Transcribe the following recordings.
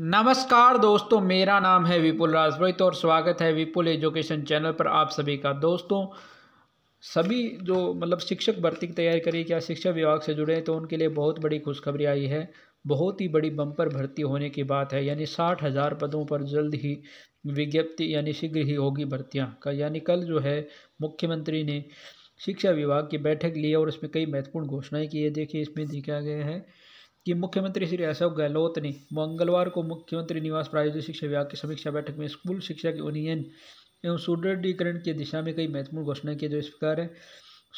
नमस्कार दोस्तों मेरा नाम है विपुल राजपुरोहित और स्वागत है विपुल एजुकेशन चैनल पर आप सभी का दोस्तों सभी जो मतलब शिक्षक भर्ती की तैयारी करिए क्या शिक्षा विभाग से जुड़े हैं तो उनके लिए बहुत बड़ी खुशखबरी आई है बहुत ही बड़ी बम्पर भर्ती होने की बात है यानी साठ हज़ार पदों पर जल्द ही विज्ञप्ति यानी शीघ्र ही होगी भर्तियाँ का यानी कल जो है मुख्यमंत्री ने शिक्षा विभाग की बैठक ली और उसमें कई महत्वपूर्ण घोषणाएँ की है देखिए इसमें दिखाया गया है कि मुख्यमंत्री श्री अशोक गहलोत ने मंगलवार को मुख्यमंत्री निवास प्रायोजित शिक्षा विभाग की समीक्षा बैठक में स्कूल शिक्षा के उन्नयन एवं सुदृढ़ीकरण की दिशा में कई महत्वपूर्ण घोषणा की जो इस प्रकार है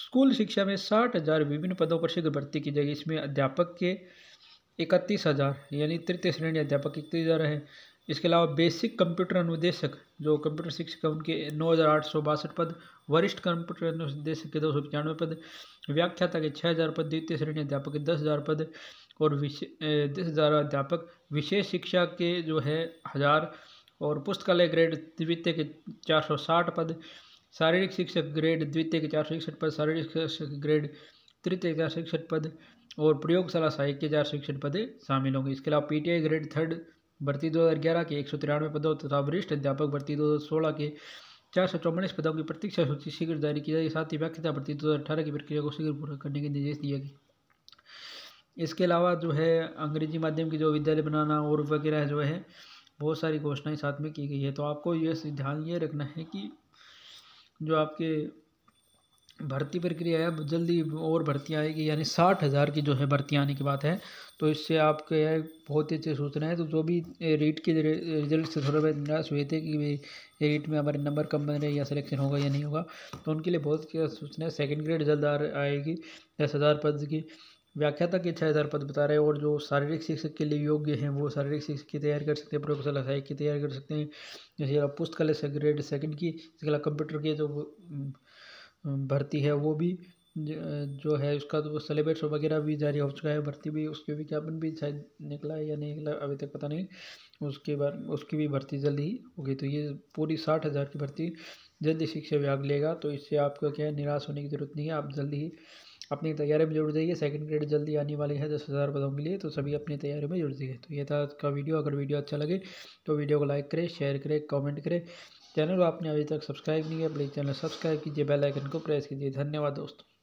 स्कूल शिक्षा में साठ हजार विभिन्न पदों पर शीघ्र भर्ती की जाएगी इसमें अध्यापक के इकतीस हज़ार यानी तृतीय श्रेणी अध्यापक इकतीस हज़ार हैं इसके अलावा बेसिक कंप्यूटर अनुदेशक जो कंप्यूटर शिक्षक उनके नौ हज़ार आठ सौ बासठ पद वरिष्ठ कंप्यूटर अनुदेशक के दो सौ पचानवे पद व्याख्याता के छः हज़ार पद द्वितीय श्रेणी अध्यापक के दस हज़ार पद और विशेष दस हज़ार अध्यापक विशेष शिक्षा के जो है हज़ार और पुस्तकालय ग्रेड द्वितीय के चार सौ साठ पद शारीरिक शिक्षक ग्रेड द्वितीय के चार सौ इकसठ पद शारीरिक शिक्षक ग्रेड तृतीय के चार सौ इकसठ पद और प्रयोगशाला सहायक के चार सौ इकसठ पद शामिल होंगे इसके अलावा पी ग्रेड थर्ड भर्ती दो हज़ार ग्यारह के एक सौ तिरानवे पदों तथा वरिष्ठ अध्यापक भर्ती दो हज़ार सोलह के चार सौ चौवालीस पदों की प्रतीक्षा सूची शीघ्र जारी की जाएगी साथ ही व्याख्या भर्ती दो हज़ार अठारह की प्रक्रिया को शीघ्र पूरा करने के निर्देश दिए गए इसके अलावा जो है अंग्रेजी माध्यम की जो विद्यालय बनाना और वगैरह जो है बहुत सारी घोषणाएँ साथ में की गई है तो आपको ये ध्यान ये रखना है कि जो आपके भर्ती प्रक्रिया है जल्दी और भर्ती आएगी यानी साठ हज़ार की जो है भर्ती आने की बात है तो इससे आपके बहुत ही अच्छी सूचना है तो जो भी रीट के रिजल्ट से थोड़ा बहुत निराश हुए थे कि भाई रीट में हमारे नंबर कम बन रहे या सिलेक्शन होगा या नहीं होगा तो उनके लिए बहुत क्या सूचना है सेकेंड ग्रेड जल्द आ आएगी दस हज़ार पद की व्याख्याता के छः हज़ार पद बता रहे हैं और जो शारीरिक शिक्षक के लिए योग्य हैं वो शारीरिक शिक्षक की तैयारी कर सकते हैं प्रयोगशाला सहायक की तैयारी कर सकते हैं जैसे आप पुस्तकालय से ग्रेड सेकंड की इसके अलावा कंप्यूटर की जो भर्ती है वो भी जो है उसका तो सिलेबस वगैरह भी जारी हो चुका है भर्ती भी उसके विज्ञापन भी शायद निकला है या नहीं निकला अभी तक पता नहीं उसके बाद उसकी भी भर्ती जल्दी ही होगी तो ये पूरी साठ हज़ार की भर्ती जल्दी शिक्षा विभाग लेगा तो इससे आपको क्या है निराश होने की ज़रूरत नहीं है आप जल्दी ही अपनी तैयारी में जुड़ जाइए सेकंड ग्रेड जल्दी आने वाली है दस हज़ार पदों के लिए तो सभी अपनी तैयारी में जुड़ जाइए तो ये था आज का वीडियो अगर वीडियो अच्छा लगे तो वीडियो को लाइक करें शेयर करें कमेंट करें चैनल को आपने अभी तक सब्सक्राइब नहीं किया प्लीज़ चैनल सब्सक्राइब कीजिए बेल आइकन को प्रेस कीजिए धन्यवाद दोस्तों